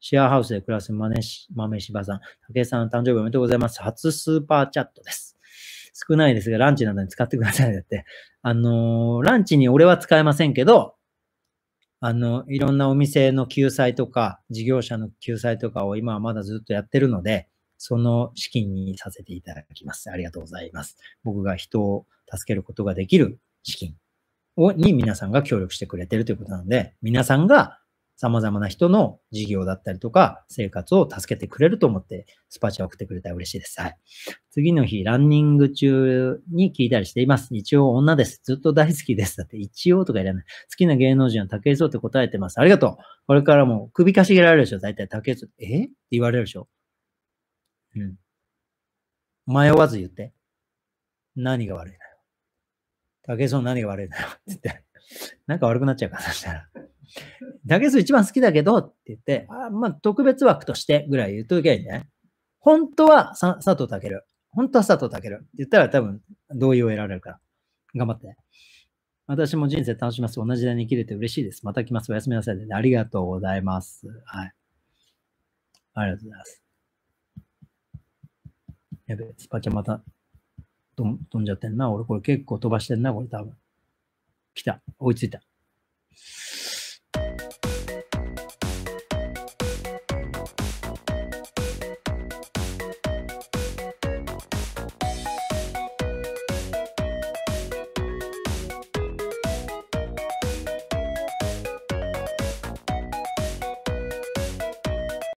シェアハウスで暮らす豆柴さん。竹井さん、誕生日おめでとうございます。初スーパーチャットです。少ないですが、ランチなどに使ってください。だって。あのー、ランチに俺は使えませんけど、あの、いろんなお店の救済とか、事業者の救済とかを今はまだずっとやってるので、その資金にさせていただきます。ありがとうございます。僕が人を助けることができる資金をに皆さんが協力してくれてるということなので、皆さんが様々な人の事業だったりとか、生活を助けてくれると思って、スパチャを送ってくれたら嬉しいです。はい。次の日、ランニング中に聞いたりしています。一応女です。ずっと大好きです。だって一応とかいらない。好きな芸能人は竹井壮って答えてます。ありがとう。これからも首かしげられるでしょ。だたい竹井壮、えって言われるでしょ。うん。迷わず言って。何が悪いのよ。竹井壮何が悪いのよ。って言って。なんか悪くなっちゃうから、そしたら。だけ数一番好きだけどって言って、あまあ、特別枠としてぐらい言っときゃいいね。本当は佐藤健。本当は佐藤健。って言ったら多分同意を得られるから。頑張って。私も人生楽します。同じだに切きれて嬉しいです。また来ます。おやすみなさい、ね。ありがとうございます。はい。ありがとうございます。やべスパキャまた飛んじゃってんな。俺これ結構飛ばしてんな、これ多分。来た。追いついた。